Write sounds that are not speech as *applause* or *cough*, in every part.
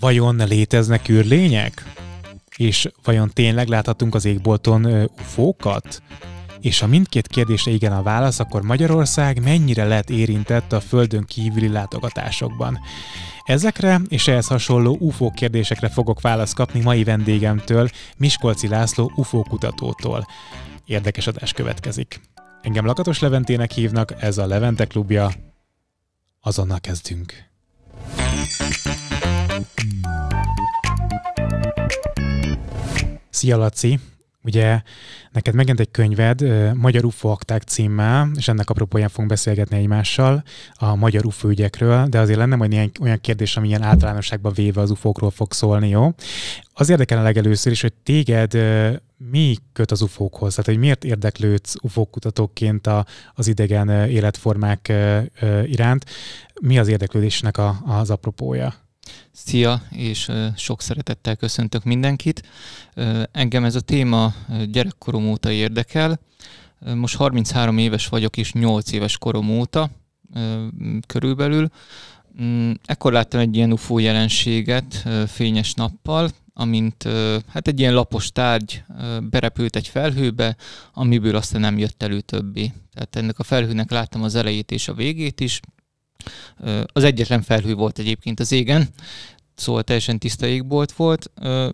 Vajon léteznek űrlények? És vajon tényleg láthatunk az égbolton ufókat? És ha mindkét kérdésre igen a válasz, akkor Magyarország mennyire lett érintett a földön kívüli látogatásokban? Ezekre és ehhez hasonló UFO kérdésekre fogok választ kapni mai vendégemtől, Miskolci László UFO kutatótól. Érdekes adás következik. Engem Lakatos Leventének hívnak, ez a Levente klubja. Azonnal kezdünk. Szia Laci! Ugye neked megjelent egy könyved, Magyar UFO Akták címmel, és ennek apropóján fogunk beszélgetni egymással a magyar UFO ügyekről, de azért lenne majd ilyen olyan kérdés, ami ilyen általánosságban véve az UFO-król fog szólni, jó? Az érdekelne legelőször is, hogy téged mi köt az UFO-khoz? Tehát, hogy miért érdeklődsz UFO kutatóként a, az idegen életformák iránt? Mi az érdeklődésnek a, az apropója? Szia, és sok szeretettel köszöntök mindenkit. Engem ez a téma gyerekkorom óta érdekel. Most 33 éves vagyok, és 8 éves korom óta körülbelül. Mm, ekkor láttam egy ilyen UFO jelenséget fényes nappal, amint hát egy ilyen lapos tárgy berepült egy felhőbe, amiből aztán nem jött elő többé. Tehát ennek a felhőnek láttam az elejét és a végét is, az egyetlen felhő volt egyébként az égen, szóval teljesen tiszta égbolt volt.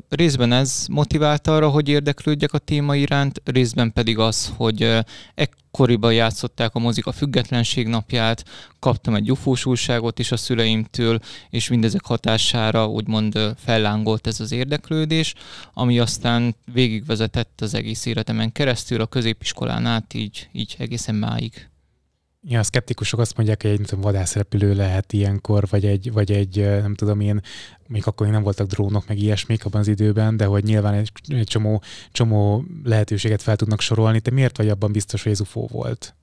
Részben ez motiválta arra, hogy érdeklődjek a téma iránt, részben pedig az, hogy ekkoriban játszották a mozik a függetlenség napját, kaptam egy ufós újságot is a szüleimtől, és mindezek hatására úgymond fellángolt ez az érdeklődés, ami aztán végigvezetett az egész életemen keresztül, a középiskolán át, így, így egészen máig. Ja, a szkeptikusok azt mondják, hogy egy tudom, vadászrepülő lehet ilyenkor, vagy egy, vagy egy, nem tudom én, még akkor még nem voltak drónok, meg ilyesmik abban az időben, de hogy nyilván egy, egy csomó, csomó lehetőséget fel tudnak sorolni. Te miért vagy abban biztos, hogy ez UFO volt?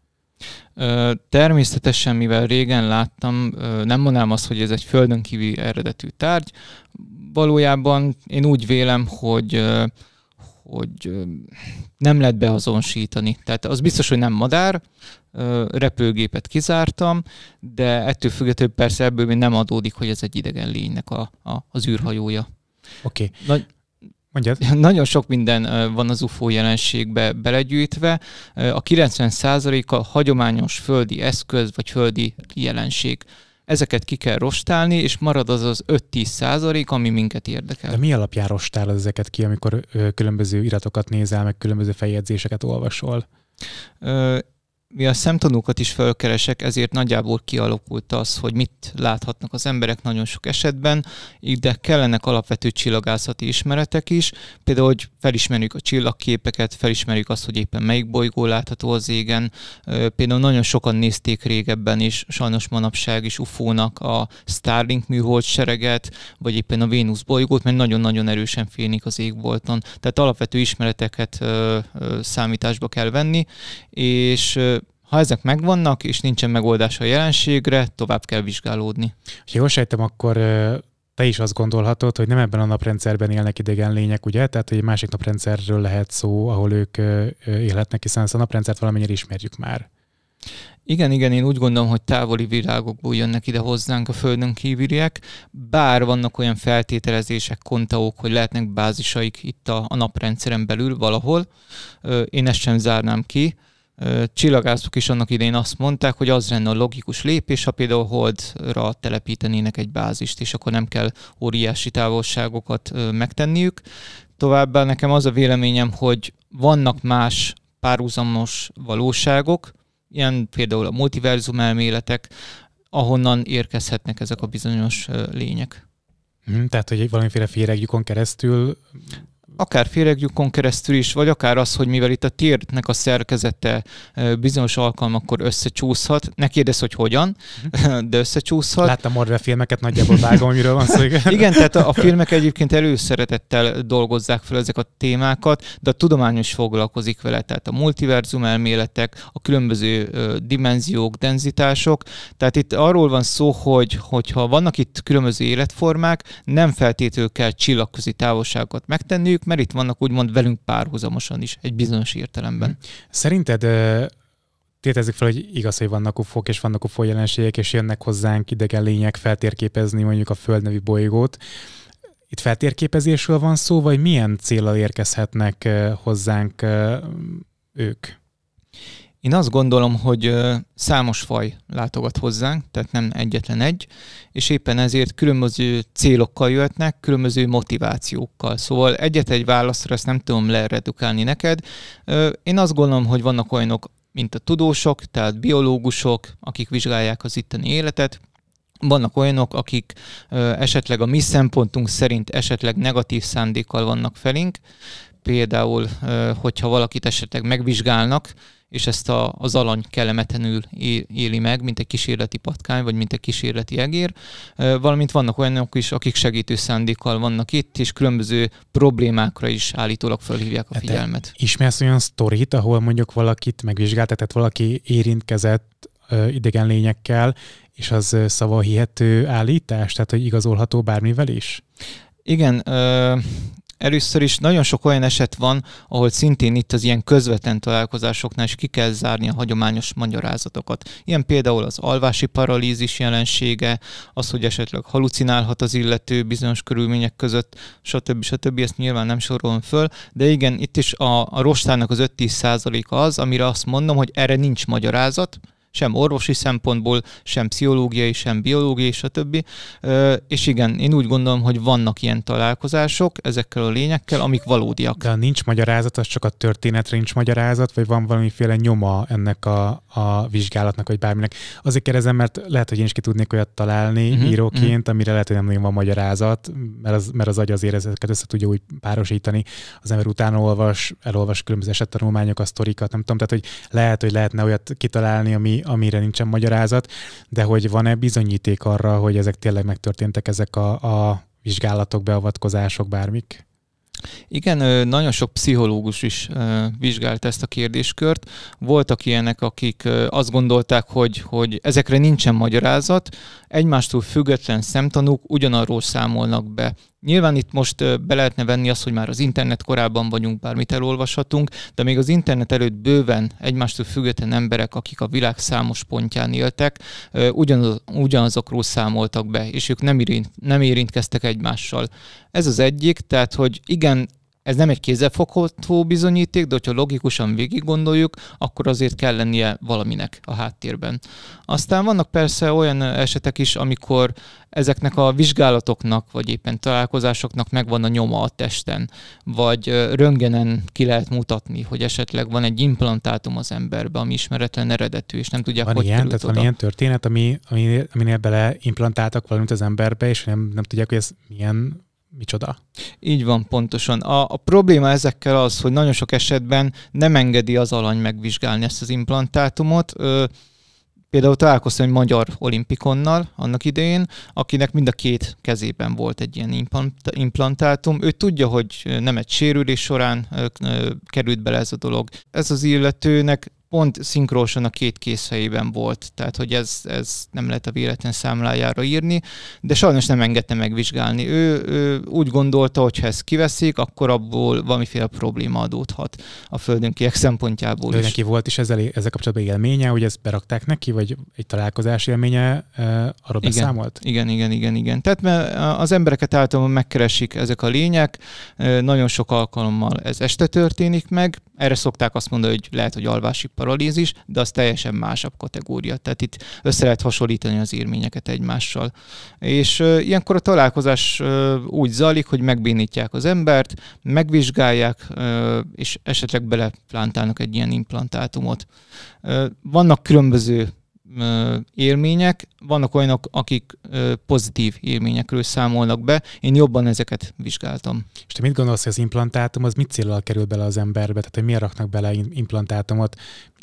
Természetesen, mivel régen láttam, nem mondanám azt, hogy ez egy földön kívüli eredetű tárgy. Valójában én úgy vélem, hogy hogy nem lehet beazonosítani. Tehát az biztos, hogy nem madár, repülőgépet kizártam, de ettől függetlenül persze ebből még nem adódik, hogy ez egy idegen lénynek a, a, az űrhajója. Oké. Okay. Nagy, Mondjad. *laughs* Nagyon sok minden van az UFO jelenségbe belegyűjtve. A 90%-a hagyományos földi eszköz vagy földi jelenség ezeket ki kell rostálni, és marad az az 5-10 százalék, ami minket érdekel. De mi alapján rostálod ezeket ki, amikor különböző iratokat nézel, meg különböző feljegyzéseket olvasol? mi a szemtanúkat is felkeresek, ezért nagyjából kialakult az, hogy mit láthatnak az emberek nagyon sok esetben, de kellenek alapvető csillagászati ismeretek is, például, hogy felismerjük a csillagképeket, felismerjük azt, hogy éppen melyik bolygó látható az égen, például nagyon sokan nézték régebben is, sajnos manapság is UFO-nak a Starlink műhold sereget, vagy éppen a Vénusz bolygót, mert nagyon-nagyon erősen félnik az égbolton, tehát alapvető ismereteket számításba kell venni, és ha ezek megvannak, és nincsen megoldás a jelenségre, tovább kell vizsgálódni. Ha jól sejtem, akkor te is azt gondolhatod, hogy nem ebben a naprendszerben élnek idegen lények, ugye? Tehát, hogy egy másik naprendszerről lehet szó, ahol ők élhetnek, hiszen ezt a naprendszert valamennyire ismerjük már. Igen, igen, én úgy gondolom, hogy távoli virágokból jönnek ide hozzánk a Földön kívüliek, bár vannak olyan feltételezések, kontaók, hogy lehetnek bázisaik itt a, a naprendszeren belül valahol, én ezt sem zárnám ki, csillagászok is annak idején azt mondták, hogy az lenne a logikus lépés, ha például Holdra telepítenének egy bázist, és akkor nem kell óriási távolságokat megtenniük. Továbbá nekem az a véleményem, hogy vannak más párhuzamos valóságok, ilyen például a multiverzum elméletek, ahonnan érkezhetnek ezek a bizonyos lények. Hm, tehát, hogy valamiféle féregjukon keresztül akár féregjukon keresztül is, vagy akár az, hogy mivel itt a térnek a szerkezete bizonyos alkalmakkor összecsúszhat, ne kérdezz, hogy hogyan, mhm. de összecsúszhat. Láttam Marvel filmeket, nagyjából vágom, miről van szó. Igen. igen, tehát a, a filmek egyébként előszeretettel dolgozzák fel ezek a témákat, de a tudomány is foglalkozik vele, tehát a multiverzum elméletek, a különböző dimenziók, denzitások, tehát itt arról van szó, hogy hogyha vannak itt különböző életformák, nem feltétlenül kell csillagközi távolságot megtenniük, mert itt vannak úgymond velünk párhuzamosan is, egy bizonyos értelemben. Mhm. Szerinted tétezzük fel, hogy igaz, hogy vannak ufók és vannak ufó jelenségek, és jönnek hozzánk idegen lények feltérképezni mondjuk a Föld nevű bolygót. Itt feltérképezésről van szó, vagy milyen célral érkezhetnek hozzánk ők? Én azt gondolom, hogy számos faj látogat hozzánk, tehát nem egyetlen egy, és éppen ezért különböző célokkal jöhetnek, különböző motivációkkal. Szóval egyet-egy válaszra ezt nem tudom leredukálni neked. Én azt gondolom, hogy vannak olyanok, mint a tudósok, tehát biológusok, akik vizsgálják az itteni életet, vannak olyanok, akik ö, esetleg a mi szempontunk szerint esetleg negatív szándékkal vannak felénk, például, ö, hogyha valakit esetleg megvizsgálnak, és ezt a, az alany kellemetlenül éli meg, mint egy kísérleti patkány, vagy mint egy kísérleti egér, valamint vannak olyanok is, akik segítő szándékkal vannak itt, és különböző problémákra is állítólag felhívják a hát figyelmet. Te ismersz olyan sztorit, ahol mondjuk valakit megvizsgáltat, tehát valaki érintkezett idegen lényekkel, és az hihető állítás, tehát hogy igazolható bármivel is? Igen, Először is nagyon sok olyan eset van, ahol szintén itt az ilyen közvetlen találkozásoknál is ki kell zárni a hagyományos magyarázatokat. Ilyen például az alvási paralízis jelensége, az, hogy esetleg halucinálhat az illető bizonyos körülmények között, stb. stb. Ezt nyilván nem sorolom föl, de igen, itt is a, a rostának az 5-10 az, amire azt mondom, hogy erre nincs magyarázat, sem orvosi szempontból, sem pszichológiai, sem biológiai, stb. És igen, én úgy gondolom, hogy vannak ilyen találkozások ezekkel a lényekkel, amik valódiak. De nincs magyarázat, az csak a történetre nincs magyarázat, vagy van valamiféle nyoma ennek a, a vizsgálatnak, vagy bárminek. Azért kérdezem, mert lehet, hogy én is ki tudnék olyat találni uh-huh, íróként, uh-huh. amire lehet, hogy nem nagyon van magyarázat, mert az, mert az agy azért ezeket össze tudja úgy párosítani. Az ember utána olvas, elolvas különböző esettanulmányokat, sztorikat, nem tudom, tehát hogy lehet, hogy lehetne olyat kitalálni, ami, amire nincsen magyarázat, de hogy van-e bizonyíték arra, hogy ezek tényleg megtörténtek, ezek a, a vizsgálatok, beavatkozások, bármik? Igen, nagyon sok pszichológus is vizsgált ezt a kérdéskört. Voltak ilyenek, akik azt gondolták, hogy, hogy ezekre nincsen magyarázat, egymástól független szemtanúk ugyanarról számolnak be. Nyilván itt most be lehetne venni azt, hogy már az internet korában vagyunk, bármit elolvashatunk, de még az internet előtt bőven egymástól független emberek, akik a világ számos pontján éltek, ugyanaz, ugyanazokról számoltak be, és ők nem, érint, nem érintkeztek egymással. Ez az egyik, tehát hogy igen, ez nem egy kézzelfogható bizonyíték, de hogyha logikusan végig gondoljuk, akkor azért kell lennie valaminek a háttérben. Aztán vannak persze olyan esetek is, amikor ezeknek a vizsgálatoknak, vagy éppen találkozásoknak megvan a nyoma a testen, vagy röntgenen ki lehet mutatni, hogy esetleg van egy implantátum az emberben, ami ismeretlen eredetű, és nem tudják, van hogy ilyen, tehát oda. van ilyen történet, ami, ami, aminél bele implantáltak valamit az emberbe, és nem, nem tudják, hogy ez milyen micsoda. Így van, pontosan. A, a probléma ezekkel az, hogy nagyon sok esetben nem engedi az alany megvizsgálni ezt az implantátumot. Ö, például találkoztam egy magyar olimpikonnal annak idején, akinek mind a két kezében volt egy ilyen implantátum. Ő tudja, hogy nem egy sérülés során került bele ez a dolog. Ez az illetőnek pont szinkrósan a két készhelyében volt, tehát hogy ez, ez nem lehet a véletlen számlájára írni, de sajnos nem engedte megvizsgálni. Ő, ő úgy gondolta, hogy ha ezt kiveszik, akkor abból valamiféle probléma adódhat a földünkiek szempontjából ő is. Neki volt is ezzel, ezzel kapcsolatban élménye, hogy ezt berakták neki, vagy egy találkozás élménye e, arról igen, beszámolt? Igen, igen, igen, igen. Tehát mert az embereket általában megkeresik ezek a lények, nagyon sok alkalommal ez este történik meg, erre szokták azt mondani, hogy lehet, hogy alvási paralízis, de az teljesen másabb kategória. Tehát itt össze lehet hasonlítani az érményeket egymással. És ilyenkor a találkozás úgy zajlik, hogy megbénítják az embert, megvizsgálják, és esetleg beleplantálnak egy ilyen implantátumot. vannak különböző élmények, vannak olyanok, akik pozitív élményekről számolnak be. Én jobban ezeket vizsgáltam. És te mit gondolsz, hogy az implantátum az mit célral kerül bele az emberbe? Tehát, hogy miért raknak bele implantátumot?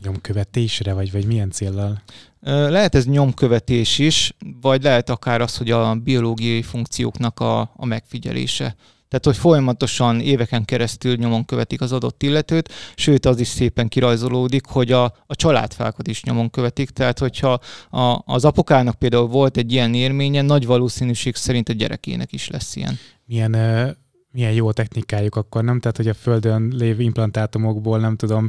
Nyomkövetésre, vagy, vagy milyen célral? Lehet ez nyomkövetés is, vagy lehet akár az, hogy a biológiai funkcióknak a, a megfigyelése. Tehát, hogy folyamatosan éveken keresztül nyomon követik az adott illetőt, sőt az is szépen kirajzolódik, hogy a, a családfákat is nyomon követik. Tehát, hogyha a, az apukának például volt egy ilyen érménye, nagy valószínűség szerint a gyerekének is lesz ilyen. Milyen eh, milyen jó technikájuk akkor, nem? Tehát, hogy a Földön lévő implantátumokból, nem tudom,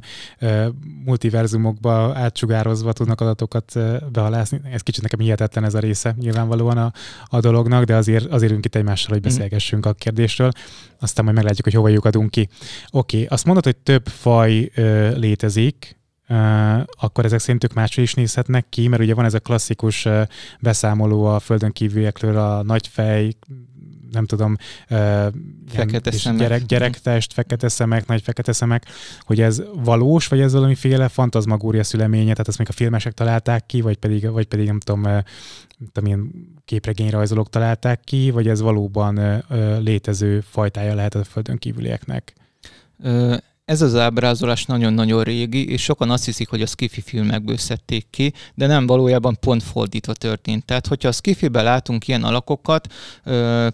multiverzumokba átsugározva tudnak adatokat behalászni. Ez kicsit nekem hihetetlen ez a része nyilvánvalóan a, a dolognak, de azért, azért ülünk itt egymással, hogy mhm. beszélgessünk a kérdésről. Aztán majd meglátjuk, hogy hova lyukadunk ki. Oké, okay. azt mondod, hogy több faj ö, létezik, Uh, akkor ezek szerint ők máshogy is nézhetnek ki, mert ugye van ez a klasszikus uh, beszámoló a földön kívüliekről, a nagyfej, nem tudom, fekete szemek. Gyerek, gyerektest, fekete szemek, nagy fekete szemek, hogy ez valós, vagy ez valamiféle fantazmagória szüleménye, tehát ezt még a filmesek találták ki, vagy pedig, vagy pedig nem tudom, nem tudom, ilyen képregényrajzolók találták ki, vagy ez valóban létező fajtája lehet a földön kívülieknek? Ez az ábrázolás nagyon-nagyon régi, és sokan azt hiszik, hogy a skifi filmekből szedték ki, de nem valójában pont fordítva történt. Tehát, hogyha a skifiben látunk ilyen alakokat,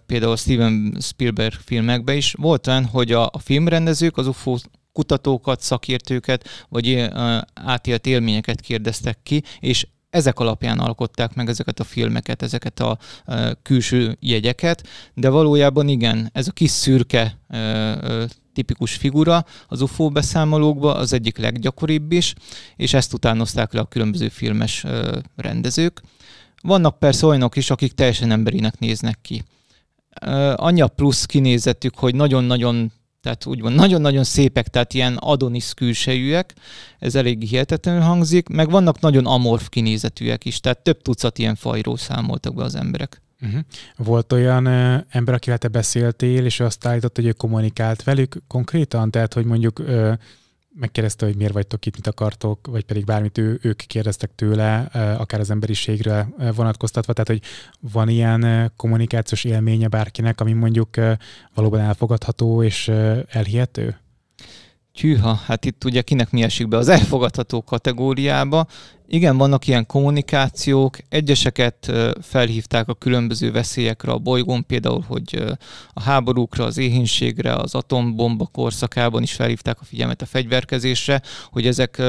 például Steven Spielberg filmekben is, volt olyan, hogy a, a filmrendezők az UFO kutatókat, szakértőket, vagy átélt élményeket kérdeztek ki, és ezek alapján alkották meg ezeket a filmeket, ezeket a külső jegyeket, de valójában igen, ez a kis szürke tipikus figura az UFO beszámolókban az egyik leggyakoribb is, és ezt utánozták le a különböző filmes rendezők. Vannak persze olyanok is, akik teljesen emberinek néznek ki. annyi a plusz kinézetük, hogy nagyon-nagyon tehát úgymond nagyon-nagyon szépek, tehát ilyen adonis külsejűek, ez elég hihetetlenül hangzik, meg vannak nagyon amorf kinézetűek is, tehát több tucat ilyen fajról számoltak be az emberek. Uh-huh. Volt olyan ö, ember, akivel te beszéltél, és azt állított, hogy ő kommunikált velük konkrétan, tehát hogy mondjuk ö, megkérdezte, hogy miért vagytok itt, mit akartok, vagy pedig bármit ő, ők kérdeztek tőle, e, akár az emberiségre e, vonatkoztatva, tehát hogy van ilyen e, kommunikációs élménye bárkinek, ami mondjuk valóban elfogadható és elhihető? Tűha, hát itt ugye kinek mi esik be az elfogadható kategóriába. Igen, vannak ilyen kommunikációk, egyeseket felhívták a különböző veszélyekre a bolygón, például, hogy a háborúkra, az éhénységre, az atombomba korszakában is felhívták a figyelmet a fegyverkezésre, hogy ezek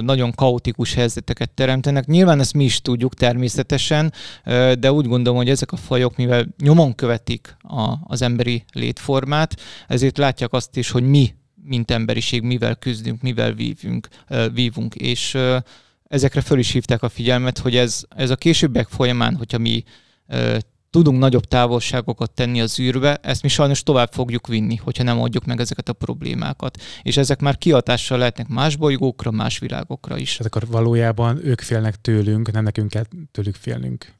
nagyon kaotikus helyzeteket teremtenek. Nyilván ezt mi is tudjuk természetesen, de úgy gondolom, hogy ezek a fajok, mivel nyomon követik a, az emberi létformát, ezért látják azt is, hogy mi mint emberiség mivel küzdünk, mivel vívünk, vívunk. És ezekre föl is hívták a figyelmet, hogy ez, ez a későbbek folyamán, hogyha mi tudunk nagyobb távolságokat tenni az űrbe, ezt mi sajnos tovább fogjuk vinni, hogyha nem adjuk meg ezeket a problémákat. És ezek már kiatással lehetnek más bolygókra, más világokra is. Tehát akkor valójában ők félnek tőlünk, nem nekünk kell tőlük félnünk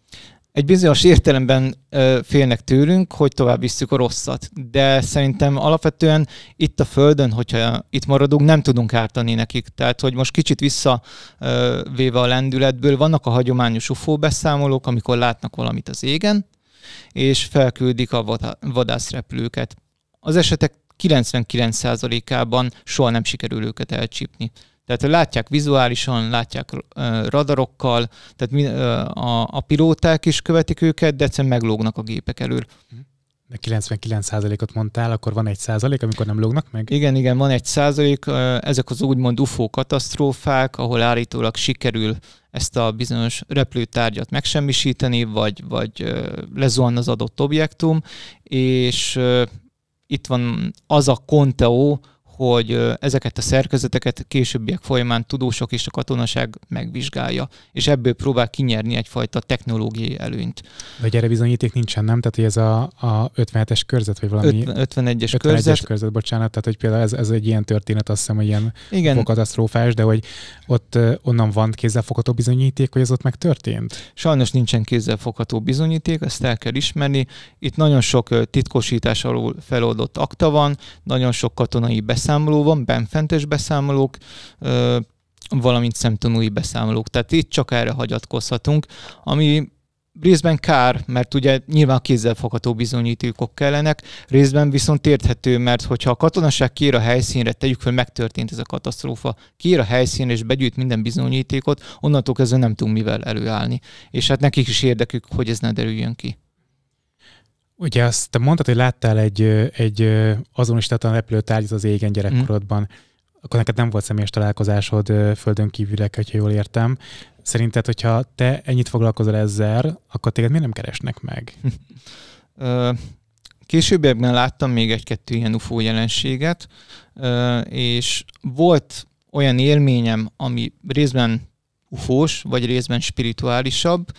egy bizonyos értelemben ö, félnek tőlünk, hogy tovább visszük a rosszat. De szerintem alapvetően itt a Földön, hogyha itt maradunk, nem tudunk ártani nekik. Tehát, hogy most kicsit visszavéve a lendületből, vannak a hagyományos UFO beszámolók, amikor látnak valamit az égen, és felküldik a vadászrepülőket. Az esetek 99%-ában soha nem sikerül őket elcsípni. Tehát látják vizuálisan, látják radarokkal, tehát a, a pilóták is követik őket, de egyszerűen meglógnak a gépek elől. Mhm. De 99%-ot mondtál, akkor van egy százalék, amikor nem lógnak meg? Igen, igen, van egy százalék. Ezek az úgymond UFO katasztrófák, ahol állítólag sikerül ezt a bizonyos repülőtárgyat megsemmisíteni, vagy, vagy lezuhan az adott objektum, és itt van az a Conteo, hogy ezeket a szerkezeteket későbbiek folyamán tudósok és a katonaság megvizsgálja, és ebből próbál kinyerni egyfajta technológiai előnyt. Vagy erre bizonyíték nincsen, nem? Tehát, hogy ez a, a 57-es körzet, vagy valami... 51-es 51 körzet. körzet, bocsánat, tehát, hogy például ez, ez egy ilyen történet, azt hiszem, hogy ilyen Igen. katasztrófás, de hogy ott onnan van kézzelfogható bizonyíték, hogy ez ott megtörtént? Sajnos nincsen kézzelfogható bizonyíték, ezt el kell ismerni. Itt nagyon sok titkosítás alól feloldott akta van, nagyon sok katonai beszél beszámoló van, benfentes beszámolók, valamint szemtanúi beszámolók. Tehát itt csak erre hagyatkozhatunk, ami részben kár, mert ugye nyilván kézzelfogható bizonyítékok kellenek, részben viszont érthető, mert hogyha a katonaság kér a helyszínre, tegyük fel, megtörtént ez a katasztrófa, kér a helyszínre és begyűjt minden bizonyítékot, onnantól kezdve nem tudunk mivel előállni. És hát nekik is érdekük, hogy ez ne derüljön ki. Ugye azt te mondtad, hogy láttál egy, egy azonosítatlan tárgyat az égen gyerekkorodban. Mm. Akkor neked nem volt személyes találkozásod földön kívülek, ha jól értem. Szerinted, hogyha te ennyit foglalkozol ezzel, akkor téged miért nem keresnek meg? *laughs* Későbbiekben láttam még egy-kettő ilyen UFO jelenséget, és volt olyan élményem, ami részben ufós, vagy részben spirituálisabb,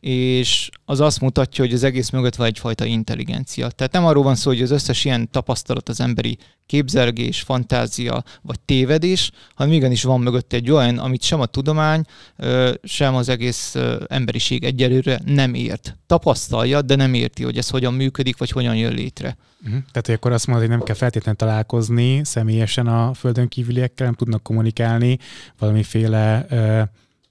és az azt mutatja, hogy az egész mögött van egyfajta intelligencia. Tehát nem arról van szó, hogy az összes ilyen tapasztalat az emberi képzelgés, fantázia vagy tévedés, hanem igenis van mögött egy olyan, amit sem a tudomány, sem az egész emberiség egyelőre nem ért. Tapasztalja, de nem érti, hogy ez hogyan működik, vagy hogyan jön létre. Mhm. Tehát hogy akkor azt mondod, hogy nem kell feltétlenül találkozni személyesen a földön kívüliekkel, nem tudnak kommunikálni valamiféle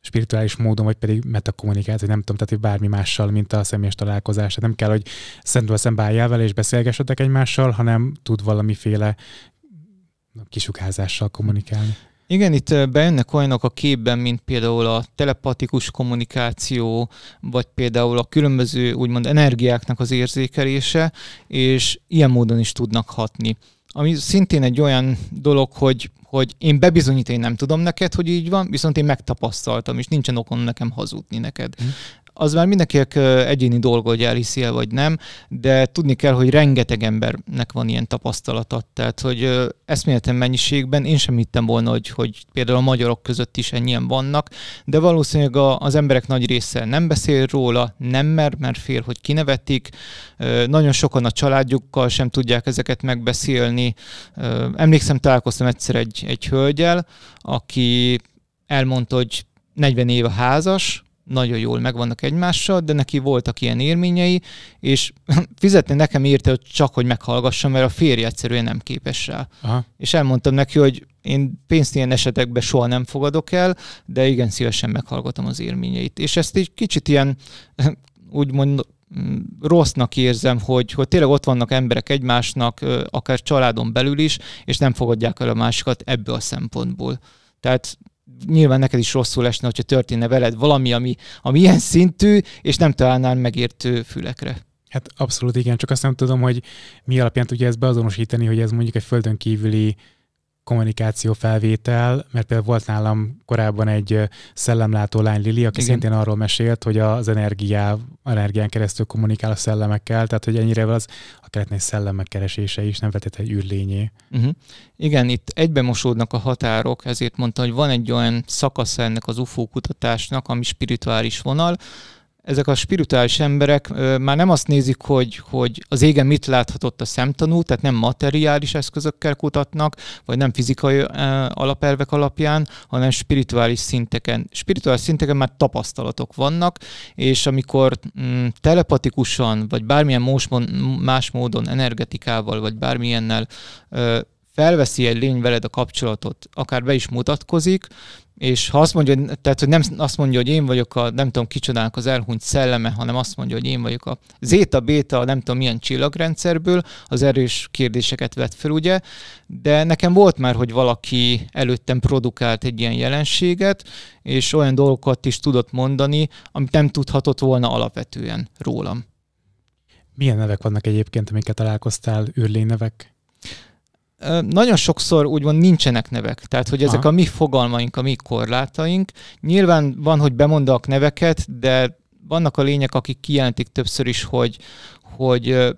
spirituális módon, vagy pedig metakommunikáció, nem tudom, tehát bármi mással, mint a személyes találkozás. Tehát nem kell, hogy szentül szembe álljál vele és beszélgessetek egymással, hanem tud valamiféle kisugázással kommunikálni. Igen, itt bejönnek olyanok a képben, mint például a telepatikus kommunikáció, vagy például a különböző úgymond energiáknak az érzékelése, és ilyen módon is tudnak hatni ami szintén egy olyan dolog, hogy, hogy én bebizonyítani nem tudom neked, hogy így van, viszont én megtapasztaltam, és nincsen okon nekem hazudni neked. Mm az már mindenkinek egyéni dolga, hogy elhiszi el vagy nem, de tudni kell, hogy rengeteg embernek van ilyen tapasztalata, tehát hogy eszméletlen mennyiségben én sem hittem volna, hogy, hogy például a magyarok között is ennyien vannak, de valószínűleg a, az emberek nagy része nem beszél róla, nem mer, mert fél, hogy kinevetik, nagyon sokan a családjukkal sem tudják ezeket megbeszélni. Emlékszem, találkoztam egyszer egy, egy hölgyel, aki elmondta, hogy 40 éve házas, nagyon jól megvannak egymással, de neki voltak ilyen élményei, és *laughs* fizetni nekem írta, hogy csak, hogy meghallgassam, mert a férje egyszerűen nem képes rá. Aha. És elmondtam neki, hogy én pénzt ilyen esetekben soha nem fogadok el, de igen szívesen meghallgatom az élményeit. És ezt így kicsit ilyen, *laughs* úgymond mm, rossznak érzem, hogy, hogy tényleg ott vannak emberek egymásnak, akár családon belül is, és nem fogadják el a másikat ebből a szempontból. Tehát nyilván neked is rosszul esne, hogyha történne veled valami, ami, ami ilyen szintű, és nem találnál megértő fülekre. Hát abszolút igen, csak azt nem tudom, hogy mi alapján tudja ezt beazonosítani, hogy ez mondjuk egy földön kívüli kommunikáció felvétel, mert például volt nálam korábban egy szellemlátó lány Lili, aki Igen. szintén arról mesélt, hogy az energiá, energián keresztül kommunikál a szellemekkel, tehát hogy ennyire az a keretné szellemek keresése is nem egy űrlényé. Uh-huh. Igen, itt egybe mosódnak a határok, ezért mondta, hogy van egy olyan szakasz ennek az UFO kutatásnak, ami spirituális vonal, ezek a spirituális emberek már nem azt nézik, hogy, hogy az égen mit láthatott a szemtanú, tehát nem materiális eszközökkel kutatnak, vagy nem fizikai alapelvek alapján, hanem spirituális szinteken. Spirituális szinteken már tapasztalatok vannak, és amikor mm, telepatikusan, vagy bármilyen más módon, energetikával, vagy bármilyennel felveszi egy lény veled a kapcsolatot, akár be is mutatkozik, és ha azt mondja, tehát, hogy nem azt mondja, hogy én vagyok a nem tudom kicsodának az elhunyt szelleme, hanem azt mondja, hogy én vagyok a zéta, béta, nem tudom milyen csillagrendszerből, az erős kérdéseket vett fel, ugye, de nekem volt már, hogy valaki előttem produkált egy ilyen jelenséget, és olyan dolgokat is tudott mondani, amit nem tudhatott volna alapvetően rólam. Milyen nevek vannak egyébként, amiket találkoztál, űrlény nevek? nagyon sokszor úgymond nincsenek nevek, tehát hogy ezek Aha. a mi fogalmaink, a mi korlátaink. Nyilván van, hogy bemondak neveket, de vannak a lények, akik kijelentik többször is, hogy, hogy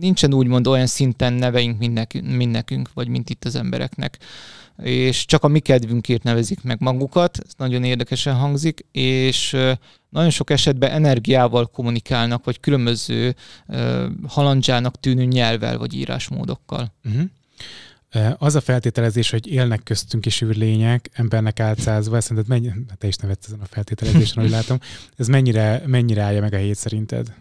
nincsen úgymond olyan szinten neveink, mint nekünk, mint nekünk, vagy mint itt az embereknek. És csak a mi kedvünkért nevezik meg magukat, ez nagyon érdekesen hangzik, és nagyon sok esetben energiával kommunikálnak, vagy különböző halandzsának tűnő nyelvel, vagy írásmódokkal. Uh-huh. Az a feltételezés, hogy élnek köztünk is űrlények, embernek álcázva, szerinted mennyi, hát te is nevetsz ezen a feltételezésen, ahogy látom, ez mennyire, mennyire állja meg a hét szerinted?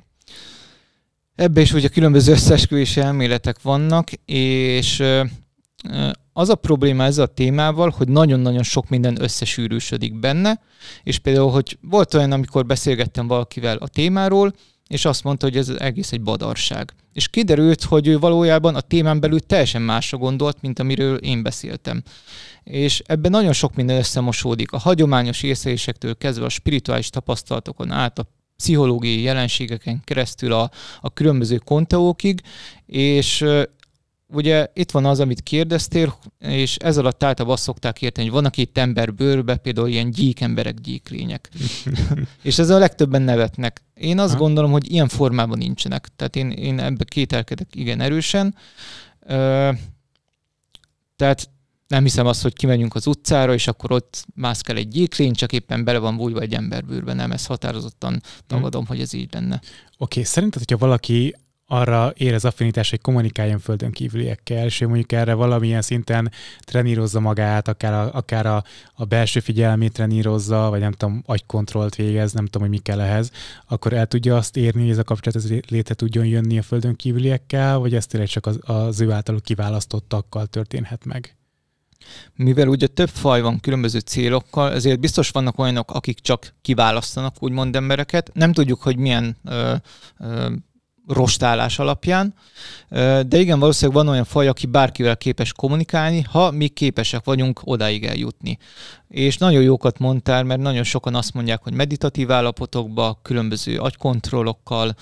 Ebbe is ugye különböző összesküvési elméletek vannak, és az a probléma ezzel a témával, hogy nagyon-nagyon sok minden összesűrűsödik benne, és például, hogy volt olyan, amikor beszélgettem valakivel a témáról, és azt mondta, hogy ez egész egy badarság és kiderült, hogy ő valójában a témán belül teljesen másra gondolt, mint amiről én beszéltem. És ebben nagyon sok minden összemosódik, a hagyományos észlelésektől kezdve a spirituális tapasztalatokon át a pszichológiai jelenségeken keresztül a, a különböző konteókig, és ugye itt van az, amit kérdeztél, és ez alatt általában azt szokták érteni, hogy vannak itt bőrbe, például ilyen gyík emberek, gyíklények. *laughs* és ezzel a legtöbben nevetnek. Én azt ha. gondolom, hogy ilyen formában nincsenek. Tehát én, én ebbe kételkedek igen erősen. Ö, tehát nem hiszem azt, hogy kimegyünk az utcára, és akkor ott mászkál egy gyíklény, csak éppen bele van bújva egy emberbőrben. Nem, ez határozottan hm. tagadom, hmm. hogy ez így lenne. Oké, okay, szerinted, hogyha valaki arra érez affinitás, hogy kommunikáljon földön kívüliekkel, és ő mondjuk erre valamilyen szinten trenírozza magát, akár a, akár a, a belső figyelmét trenírozza, vagy nem tudom, agykontrollt végez, nem tudom, hogy mi kell ehhez, akkor el tudja azt érni, hogy ez a kapcsolat ez létre tudjon jönni a földön kívüliekkel, vagy ez tényleg csak az, az ő által kiválasztottakkal történhet meg? Mivel ugye több faj van különböző célokkal, ezért biztos vannak olyanok, akik csak kiválasztanak úgymond embereket. Nem tudjuk, hogy milyen ö, ö, rostálás alapján, de igen, valószínűleg van olyan faj, aki bárkivel képes kommunikálni, ha mi képesek vagyunk odáig eljutni. És nagyon jókat mondtál, mert nagyon sokan azt mondják, hogy meditatív állapotokba, különböző agykontrollokkal,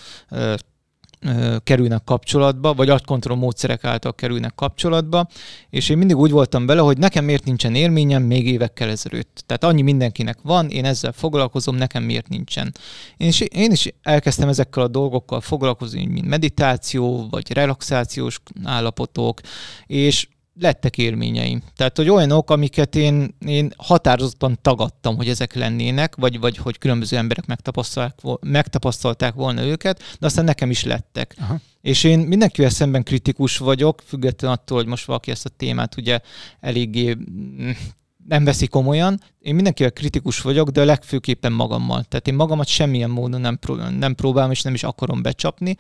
kerülnek kapcsolatba, vagy agykontroll módszerek által kerülnek kapcsolatba, és én mindig úgy voltam vele, hogy nekem miért nincsen élményem még évekkel ezelőtt. Tehát annyi mindenkinek van, én ezzel foglalkozom, nekem miért nincsen. Én is, én is elkezdtem ezekkel a dolgokkal foglalkozni, mint meditáció, vagy relaxációs állapotok, és lettek élményeim. Tehát, hogy olyanok, amiket én, én határozottan tagadtam, hogy ezek lennének, vagy, vagy hogy különböző emberek megtapasztalták, megtapasztalták volna őket, de aztán nekem is lettek. Aha. És én mindenkivel szemben kritikus vagyok, független attól, hogy most valaki ezt a témát ugye eléggé mm, nem veszi komolyan. Én mindenkivel kritikus vagyok, de legfőképpen magammal. Tehát én magamat semmilyen módon nem, pró- nem próbálom, és nem is akarom becsapni.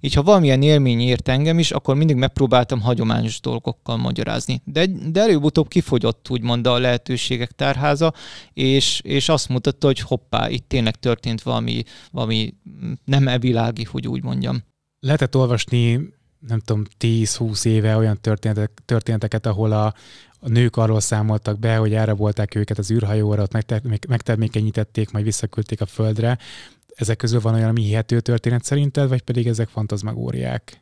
Így ha valamilyen élmény ért engem is, akkor mindig megpróbáltam hagyományos dolgokkal magyarázni. De, de előbb-utóbb kifogyott, úgymond a lehetőségek tárháza, és, és azt mutatta, hogy hoppá, itt tényleg történt valami, valami nem evilági, hogy úgy mondjam. Lehetett olvasni nem tudom, 10-20 éve olyan történetek, történeteket, ahol a, a nők arról számoltak be, hogy erre volták őket az űrhajóra, ott megtermékenyítették, majd visszaküldték a Földre. Ezek közül van olyan, ami hihető történet szerinted, vagy pedig ezek fantazmagóriák?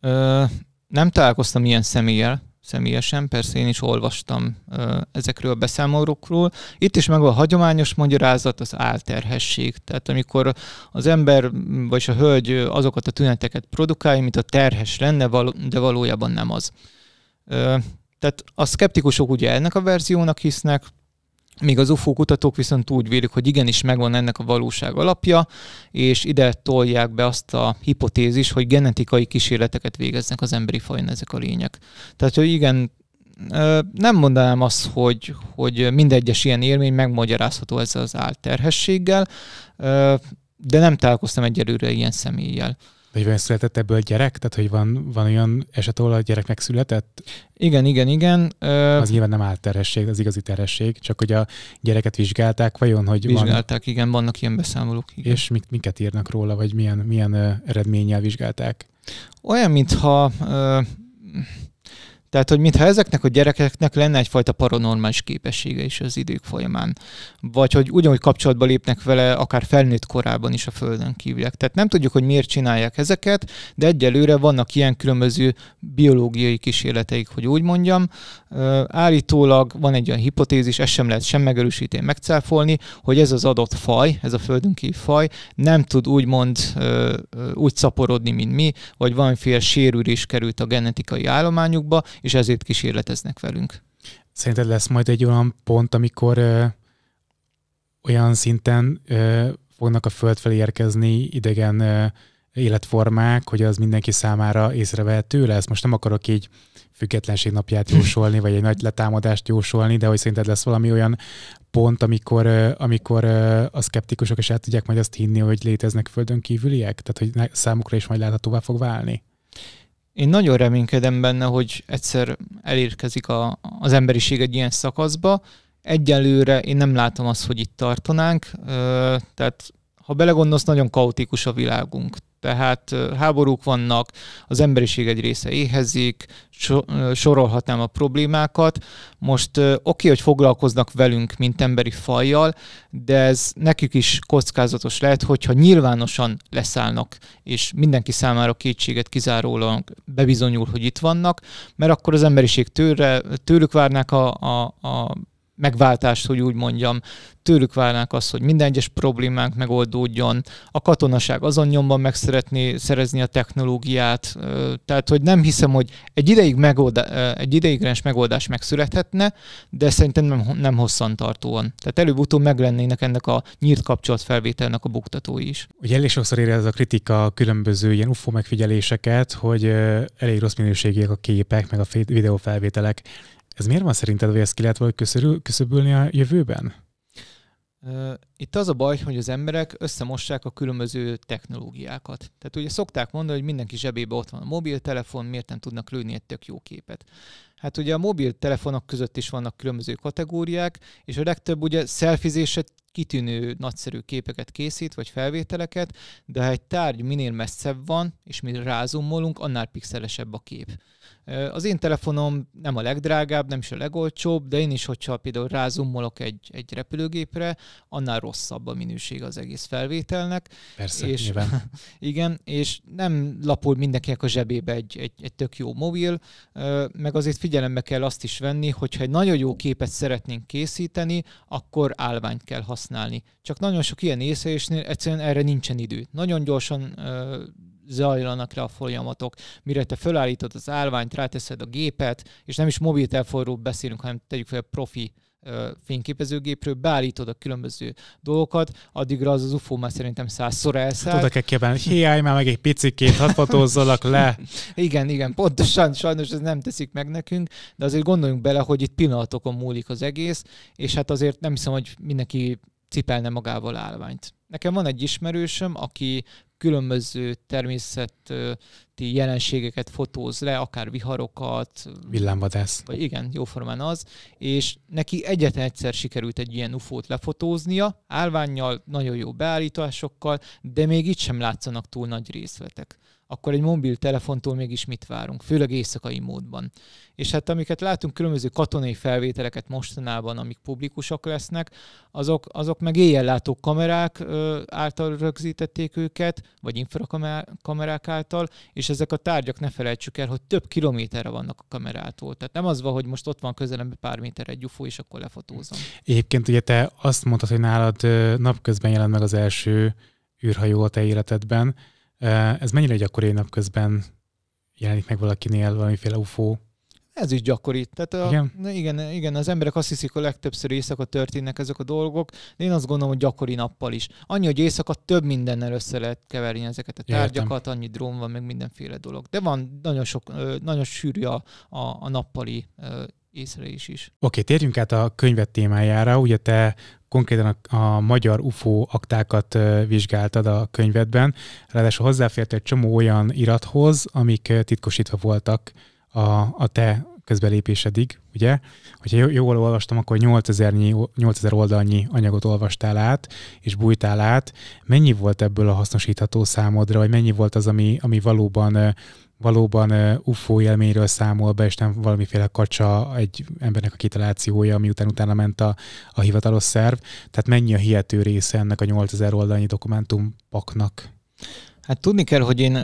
Ö, nem találkoztam ilyen személlyel, személyesen, persze én is olvastam ö, ezekről a beszámolókról. Itt is meg a hagyományos magyarázat, az álterhesség. Tehát amikor az ember, vagy a hölgy azokat a tüneteket produkálja, mint a terhes lenne, de valójában nem az. Ö, tehát a szkeptikusok ugye ennek a verziónak hisznek, míg az UFO kutatók viszont úgy vélik, hogy igenis megvan ennek a valóság alapja, és ide tolják be azt a hipotézis, hogy genetikai kísérleteket végeznek az emberi fajn ezek a lények. Tehát, hogy igen, nem mondanám azt, hogy, hogy mindegyes ilyen élmény megmagyarázható ezzel az álterhességgel, de nem találkoztam egyelőre ilyen személlyel. Vagy hogy született ebből gyerek? Tehát, hogy van, van olyan eset, ahol a gyerek megszületett? Igen, igen, igen. Ö... Az nyilván nem terhesség, az igazi terhesség, csak hogy a gyereket vizsgálták, vajon, hogy Vizsgálták, van... igen, vannak ilyen beszámolók. Igen. És mit, minket írnak róla, vagy milyen, milyen eredménnyel vizsgálták? Olyan, mintha ö tehát, hogy mintha ezeknek a gyerekeknek lenne egyfajta paranormális képessége is az idők folyamán. Vagy hogy ugyanúgy kapcsolatba lépnek vele, akár felnőtt korában is a Földön kívüliek. Tehát nem tudjuk, hogy miért csinálják ezeket, de egyelőre vannak ilyen különböző biológiai kísérleteik, hogy úgy mondjam. Állítólag van egy olyan hipotézis, ezt sem lehet sem megerősíteni, megcáfolni, hogy ez az adott faj, ez a Földön kívül faj nem tud úgymond úgy szaporodni, mint mi, vagy valamiféle sérülés került a genetikai állományukba, és ezért kísérleteznek velünk. Szerinted lesz majd egy olyan pont, amikor ö, olyan szinten ö, fognak a föld felé érkezni idegen ö, életformák, hogy az mindenki számára észrevehető lesz? Most nem akarok így függetlenség napját *laughs* jósolni, vagy egy nagy letámadást jósolni, de hogy szerinted lesz valami olyan pont, amikor, amikor a szkeptikusok is el tudják majd azt hinni, hogy léteznek földön kívüliek? Tehát, hogy számukra is majd láthatóvá fog válni? én nagyon reménykedem benne, hogy egyszer elérkezik a, az emberiség egy ilyen szakaszba. Egyelőre én nem látom azt, hogy itt tartanánk, tehát ha belegondolsz, nagyon kaotikus a világunk. Tehát háborúk vannak, az emberiség egy része éhezik, sorolhatnám a problémákat. Most oké, okay, hogy foglalkoznak velünk, mint emberi fajjal, de ez nekük is kockázatos lehet, hogyha nyilvánosan leszállnak, és mindenki számára kétséget kizárólag bebizonyul, hogy itt vannak, mert akkor az emberiség tőle, tőlük várnák a, a, a megváltást, hogy úgy mondjam. Tőlük várnák azt, hogy minden egyes problémánk megoldódjon. A katonaság azon nyomban meg szeretné szerezni a technológiát. Tehát, hogy nem hiszem, hogy egy, ideig megolda, egy ideiglenes megoldás megszülethetne, de szerintem nem, nem hosszantartóan. Tehát előbb-utóbb lennének ennek a nyílt kapcsolatfelvételnek a buktatói is. Ugye elég sokszor ér ez a kritika különböző ilyen UFO megfigyeléseket, hogy elég rossz minőségűek a képek, meg a videófelvételek. Ez miért van szerinted, hogy ezt ki lehet valahogy köszörül, köszöbülni a jövőben? Itt az a baj, hogy az emberek összemossák a különböző technológiákat. Tehát ugye szokták mondani, hogy mindenki zsebébe ott van a mobiltelefon, miért nem tudnak lőni egy tök jó képet. Hát ugye a mobiltelefonok között is vannak különböző kategóriák, és a legtöbb ugye szelfizése kitűnő, nagyszerű képeket készít, vagy felvételeket, de ha egy tárgy minél messzebb van, és mi rázumolunk, annál pixelesebb a kép. Az én telefonom nem a legdrágább, nem is a legolcsóbb, de én is, hogyha például rázumolok egy, egy repülőgépre, annál rosszabb a minőség az egész felvételnek. Persze, és, nyilván. *laughs* Igen, és nem lapul mindenkinek a zsebébe egy, egy, egy tök jó mobil, meg azért figyelembe kell azt is venni, hogyha egy nagyon jó képet szeretnénk készíteni, akkor állványt kell használni használni. Csak nagyon sok ilyen észlelésnél egyszerűen erre nincsen idő. Nagyon gyorsan ö, zajlanak le a folyamatok, mire te fölállítod az állványt, ráteszed a gépet, és nem is mobiltelefonról beszélünk, hanem tegyük fel profi fényképezőgépről, beállítod a különböző dolgokat, addigra az az UFO már szerintem százszor elszáll. Tudok-e kérni, hiány már meg egy picikét, hatfotózzalak le. *laughs* igen, igen, pontosan, sajnos ez nem teszik meg nekünk, de azért gondoljunk bele, hogy itt pillanatokon múlik az egész, és hát azért nem hiszem, hogy mindenki cipelne magával állványt. Nekem van egy ismerősöm, aki különböző természet környezeti jelenségeket fotóz le, akár viharokat. Villámvadász. Vagy igen, jóformán az. És neki egyetlen egyszer sikerült egy ilyen UFO-t lefotóznia, állványjal, nagyon jó beállításokkal, de még itt sem látszanak túl nagy részletek akkor egy mobiltelefontól mégis mit várunk, főleg éjszakai módban. És hát amiket látunk, különböző katonai felvételeket mostanában, amik publikusak lesznek, azok, azok meg látó kamerák ö, által rögzítették őket, vagy infrakamerák által, és és ezek a tárgyak ne felejtsük el, hogy több kilométerre vannak a kamerától. Tehát nem az van, hogy most ott van közelemben pár méter egy UFO, és akkor lefotózom. Egyébként ugye te azt mondtad, hogy nálad napközben jelent meg az első űrhajó a te életedben. Ez mennyire gyakori napközben jelenik meg valakinél valamiféle UFO ez is gyakori. Tehát a, igen. igen. igen, az emberek azt hiszik, hogy legtöbbször éjszaka történnek ezek a dolgok, de én azt gondolom, hogy gyakori nappal is. Annyi, hogy éjszaka több mindennel össze lehet keverni ezeket a tárgyakat, Értem. annyi drón van, meg mindenféle dolog. De van nagyon sok, nagyon sűrű a, a, a nappali észrelés is. Oké, okay, térjünk át a könyvet témájára. Ugye te konkrétan a, a magyar UFO aktákat vizsgáltad a könyvedben, ráadásul hozzáfért egy csomó olyan irathoz, amik titkosítva voltak a, a te közbelépésedig, ugye? Hogyha jól olvastam, akkor 8000, 8000 oldalnyi anyagot olvastál át, és bújtál át. Mennyi volt ebből a hasznosítható számodra, vagy mennyi volt az, ami, ami valóban valóban UFO élményről számol be, és nem valamiféle kacsa egy embernek a kitalációja, miután utána ment a, a hivatalos szerv. Tehát mennyi a hihető része ennek a 8000 oldalnyi dokumentumpaknak? Hát tudni kell, hogy én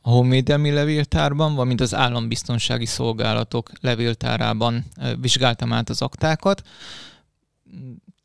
a honvédelmi levéltárban, valamint az állambiztonsági szolgálatok levéltárában vizsgáltam át az aktákat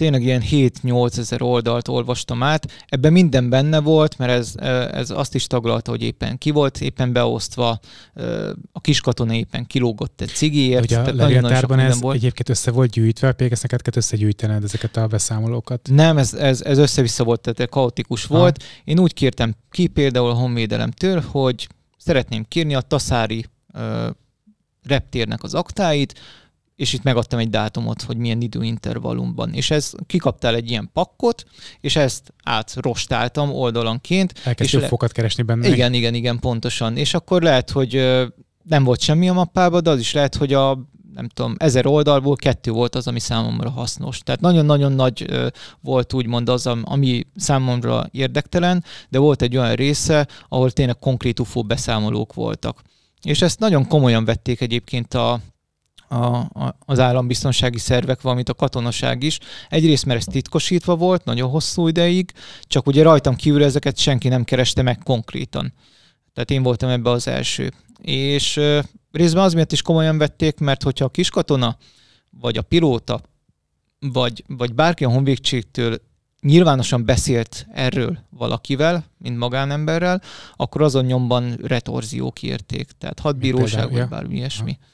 tényleg ilyen 7-8 ezer oldalt olvastam át. Ebben minden benne volt, mert ez, e, ez azt is taglalta, hogy éppen ki volt, éppen beosztva, e, a kiskatona éppen kilógott egy cigiért. Ugye a levéltárban ez volt. egyébként össze volt gyűjtve, például ezt neked hát kellett összegyűjtened ezeket a beszámolókat. Nem, ez, ez, ez össze-vissza volt, tehát kaotikus ha. volt. Én úgy kértem ki például a honvédelemtől, hogy szeretném kérni a taszári reptérnek az aktáit, és itt megadtam egy dátumot, hogy milyen időintervallumban. És ez kikaptál egy ilyen pakkot, és ezt átrostáltam oldalanként. Elkezdtél le... fokat keresni benne. Igen, igen, igen, pontosan. És akkor lehet, hogy nem volt semmi a mappában, de az is lehet, hogy a nem tudom, ezer oldalból kettő volt az, ami számomra hasznos. Tehát nagyon-nagyon nagy volt úgymond az, ami számomra érdektelen, de volt egy olyan része, ahol tényleg konkrét UFO beszámolók voltak. És ezt nagyon komolyan vették egyébként a, a, a, az állambiztonsági szervek, valamint a katonaság is. Egyrészt, mert ez titkosítva volt nagyon hosszú ideig, csak ugye rajtam kívül ezeket senki nem kereste meg konkrétan. Tehát én voltam ebbe az első. És ö, részben az miatt is komolyan vették, mert hogyha a kiskatona, vagy a pilóta, vagy, vagy bárki a honvégségtől nyilvánosan beszélt erről valakivel, mint magánemberrel, akkor azon nyomban retorziók érték. Tehát hadbíróság, vagy bármi ilyesmi. Ha.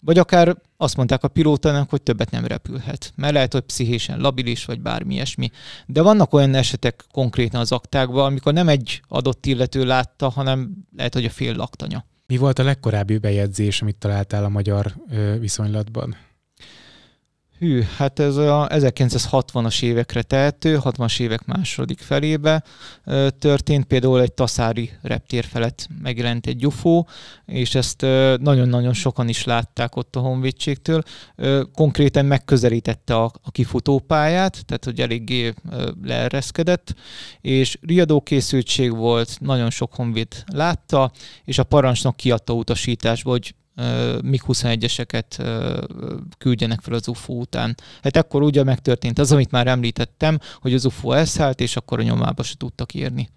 Vagy akár azt mondták a pilótának, hogy többet nem repülhet, mert lehet, hogy pszichésen labilis, vagy bármi ilyesmi. De vannak olyan esetek konkrétan az aktákban, amikor nem egy adott illető látta, hanem lehet, hogy a fél laktanya. Mi volt a legkorábbi bejegyzés, amit találtál a magyar ö, viszonylatban? Hű, hát ez a 1960-as évekre tehető, 60-as évek második felébe történt. Például egy taszári reptér felett megjelent egy UFO, és ezt nagyon-nagyon sokan is látták ott a honvédségtől. Konkrétan megközelítette a, a kifutópályát, tehát hogy eléggé leereszkedett, és riadókészültség volt, nagyon sok honvéd látta, és a parancsnok kiadta utasításba, hogy MiG-21-eseket küldjenek fel az UFO után. Hát akkor ugye megtörtént az, amit már említettem, hogy az UFO elszállt, és akkor a nyomába se tudtak érni.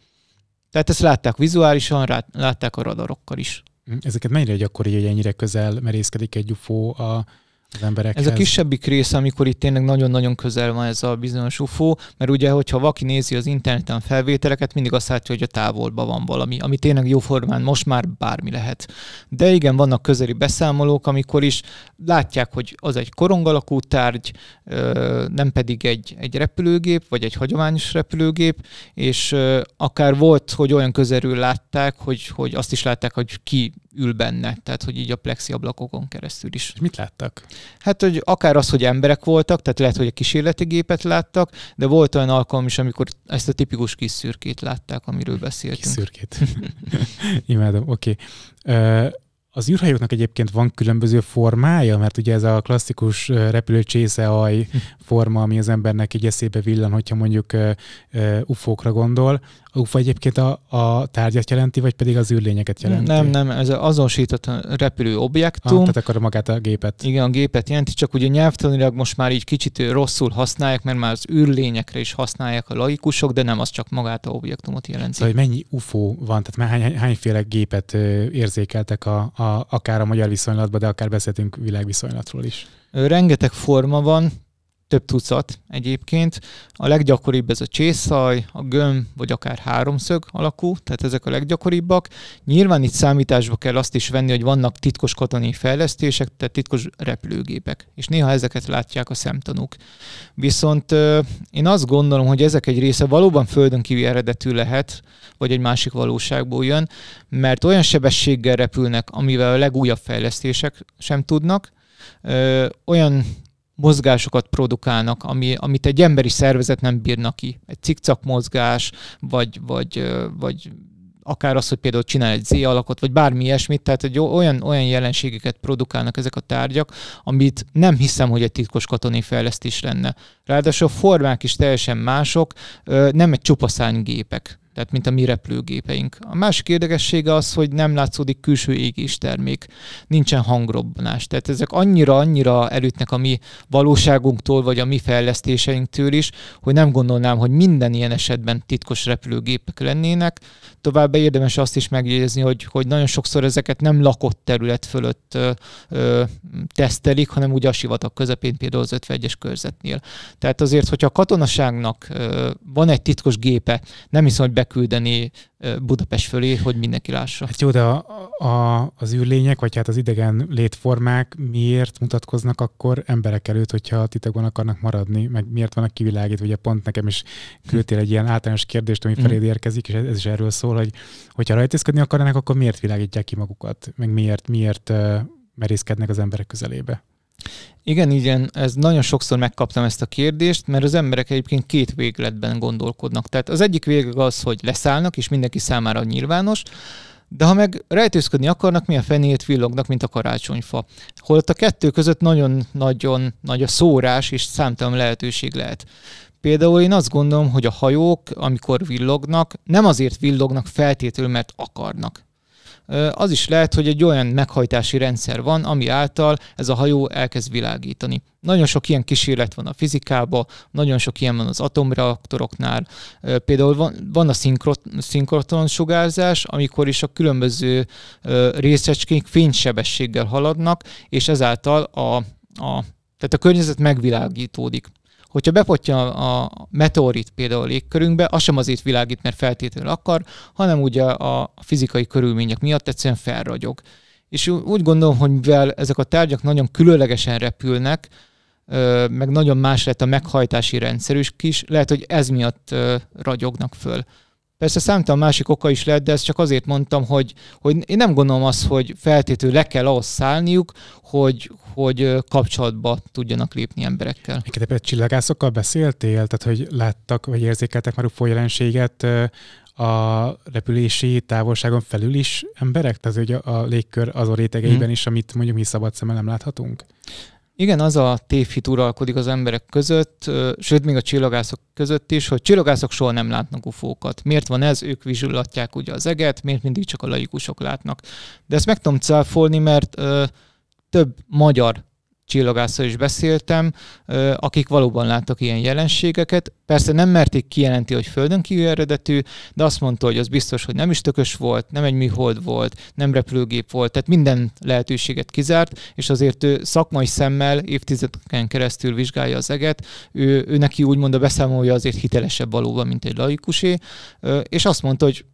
Tehát ezt látták vizuálisan, látták a radarokkal is. Ezeket mennyire gyakori, hogy ennyire közel merészkedik egy UFO a az emberekhez. Ez a kisebbik része, amikor itt tényleg nagyon-nagyon közel van ez a bizonyos UFO, mert ugye, hogyha valaki nézi az interneten felvételeket, mindig azt látja, hogy a távolban van valami, ami tényleg formán most már bármi lehet. De igen, vannak közeli beszámolók, amikor is látják, hogy az egy korongalakú tárgy, nem pedig egy, egy repülőgép, vagy egy hagyományos repülőgép, és akár volt, hogy olyan közelről látták, hogy, hogy azt is látták, hogy ki ül benne, tehát hogy így a plexi ablakokon keresztül is. És mit láttak? Hát, hogy akár az, hogy emberek voltak, tehát lehet, hogy a kísérleti gépet láttak, de volt olyan alkalom is, amikor ezt a tipikus kis szürkét látták, amiről beszéltünk. Kis szürkét. *laughs* Imádom, oké. Okay. Uh... Az űrhajóknak egyébként van különböző formája, mert ugye ez a klasszikus repülőcsésze aj hm. forma, ami az embernek így eszébe villan, hogyha mondjuk ufókra gondol, UFO egyébként a, a tárgyat jelenti, vagy pedig az űrlényeket jelenti? Nem, nem, ez az azonosított repülő objektum. Ah, tehát akkor magát a gépet. Igen, a gépet jelenti, csak ugye nyelvtanilag most már így kicsit rosszul használják, mert már az űrlényekre is használják a laikusok, de nem az csak magát a objektumot jelenti. Szóval, hogy mennyi UFO van, tehát már hány, hányféle gépet érzékeltek a, a, akár a magyar viszonylatban, de akár beszéltünk világviszonylatról is? Rengeteg forma van, több tucat egyébként. A leggyakoribb ez a csészaj, a gömb, vagy akár háromszög alakú, tehát ezek a leggyakoribbak. Nyilván itt számításba kell azt is venni, hogy vannak titkos katonai fejlesztések, tehát titkos repülőgépek, és néha ezeket látják a szemtanúk. Viszont én azt gondolom, hogy ezek egy része valóban földön kívül eredetű lehet, vagy egy másik valóságból jön, mert olyan sebességgel repülnek, amivel a legújabb fejlesztések sem tudnak, olyan mozgásokat produkálnak, ami, amit egy emberi szervezet nem bírna ki. Egy cikcak mozgás, vagy, vagy, vagy akár az, hogy például csinál egy Z alakot, vagy bármi ilyesmit, tehát egy olyan, olyan jelenségeket produkálnak ezek a tárgyak, amit nem hiszem, hogy egy titkos katonai fejlesztés lenne. Ráadásul a formák is teljesen mások, nem egy gépek tehát mint a mi repülőgépeink. A másik érdekessége az, hogy nem látszódik külső égés termék, nincsen hangrobbanás. Tehát ezek annyira-annyira előtnek, a mi valóságunktól, vagy a mi fejlesztéseinktől is, hogy nem gondolnám, hogy minden ilyen esetben titkos repülőgépek lennének. Továbbá érdemes azt is megjegyezni, hogy, hogy nagyon sokszor ezeket nem lakott terület fölött ö, ö, tesztelik, hanem úgy a sivatag közepén, például az 51-es körzetnél. Tehát azért, hogyha a katonaságnak ö, van egy titkos gépe, nem hiszem, hogy beküldeni Budapest fölé, hogy mindenki lássa. Hát jó, de a, a, az űrlények, vagy hát az idegen létformák miért mutatkoznak akkor emberek előtt, hogyha titokban akarnak maradni, meg miért vannak kivilágítva? Ugye pont nekem is küldtél egy ilyen általános kérdést, ami mhm. feléd érkezik, és ez is erről szól, hogy hogyha rajtészkedni akarnak, akkor miért világítják ki magukat, meg miért, miért merészkednek az emberek közelébe? Igen, igen, ez nagyon sokszor megkaptam ezt a kérdést, mert az emberek egyébként két végletben gondolkodnak. Tehát az egyik végleg az, hogy leszállnak, és mindenki számára nyilvános, de ha meg rejtőzködni akarnak, mi a fenét villognak, mint a karácsonyfa. Holott a kettő között nagyon-nagyon nagy a szórás, és számtalan lehetőség lehet. Például én azt gondolom, hogy a hajók, amikor villognak, nem azért villognak feltétlenül, mert akarnak az is lehet, hogy egy olyan meghajtási rendszer van, ami által ez a hajó elkezd világítani. Nagyon sok ilyen kísérlet van a fizikában, nagyon sok ilyen van az atomreaktoroknál. Például van, van a szinkrot, szinkrotron sugárzás, amikor is a különböző részecskék fénysebességgel haladnak, és ezáltal a, a tehát a környezet megvilágítódik. Hogyha befotja a meteorit például a légkörünkbe, az sem azért világít, mert feltétlenül akar, hanem ugye a fizikai körülmények miatt egyszerűen felragyog. És úgy gondolom, hogy mivel ezek a tárgyak nagyon különlegesen repülnek, meg nagyon más lett a meghajtási rendszer is, lehet, hogy ez miatt ragyognak föl. Persze számtalan másik oka is lehet, de ezt csak azért mondtam, hogy, hogy én nem gondolom azt, hogy feltétlenül le kell ahhoz szállniuk, hogy, hogy kapcsolatba tudjanak lépni emberekkel. Egyébként például csillagászokkal beszéltél, tehát hogy láttak vagy érzékeltek már UFO jelenséget a repülési távolságon felül is emberek? Tehát hogy a, a légkör azon rétegeiben hmm. is, amit mondjuk mi szabad szemmel nem láthatunk? Igen, az a tévhit uralkodik az emberek között, sőt, még a csillagászok között is, hogy csillagászok soha nem látnak ufókat. Miért van ez? Ők vizsúlatják ugye az eget, miért mindig csak a laikusok látnak. De ezt meg tudom cáfolni, mert ö, több magyar csillagásszal is beszéltem, akik valóban láttak ilyen jelenségeket. Persze nem merték kijelenti, hogy földön kívül eredetű, de azt mondta, hogy az biztos, hogy nem is tökös volt, nem egy műhold volt, nem repülőgép volt, tehát minden lehetőséget kizárt, és azért ő szakmai szemmel évtizedeken keresztül vizsgálja az eget, ő, ő neki úgymond a beszámolja azért hitelesebb valóban, mint egy laikusé, és azt mondta, hogy